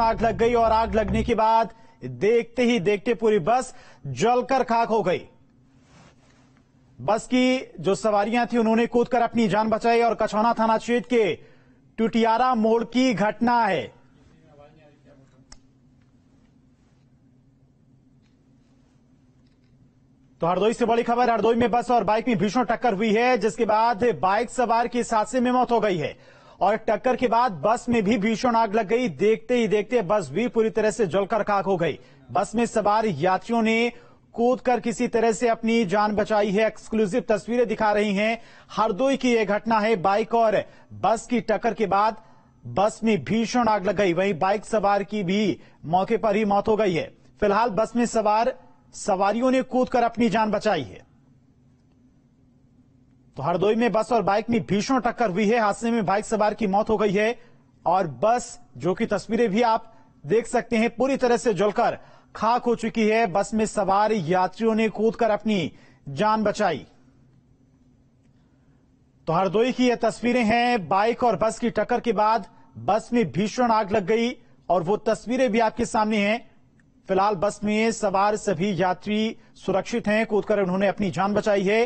आग लग गई और आग लगने के बाद देखते ही देखते पूरी बस जलकर खाक हो गई बस की जो सवारियां थी उन्होंने कूदकर अपनी जान बचाई और कछौना थाना क्षेत्र के टुटियारा मोड़ की घटना है तो हरदोई से बड़ी खबर हरदोई में बस और बाइक में भीषण टक्कर हुई है जिसके बाद बाइक सवार की इस हादसे में मौत हो गई है और टक्कर के बाद बस में भी भीषण आग लग गई देखते ही देखते बस भी पूरी तरह से जलकर खाक हो गई बस में सवार यात्रियों ने कूद कर किसी तरह से अपनी जान बचाई है एक्सक्लूसिव तस्वीरें दिखा रही हैं हरदोई की यह घटना है बाइक और बस की टक्कर के बाद बस में भीषण आग लग गई वहीं बाइक सवार की भी मौके पर ही मौत हो गई है फिलहाल बस में सवार सवारियों ने कूद कर अपनी जान बचाई है तो हरदोई में बस और बाइक में भीषण टक्कर हुई है हादसे में बाइक सवार की मौत हो गई है और बस जो कि तस्वीरें भी आप देख सकते हैं पूरी तरह से जलकर खाक हो चुकी है बस में सवार यात्रियों ने कूदकर अपनी जान बचाई तो हरदोई की ये तस्वीरें हैं बाइक और बस की टक्कर के बाद बस में भीषण आग लग गई और वो तस्वीरें भी आपके सामने हैं फिलहाल बस में सवार सभी यात्री सुरक्षित हैं कूदकर उन्होंने अपनी जान बचाई है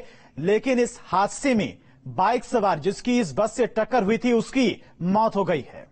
लेकिन इस हादसे में बाइक सवार जिसकी इस बस से टक्कर हुई थी उसकी मौत हो गई है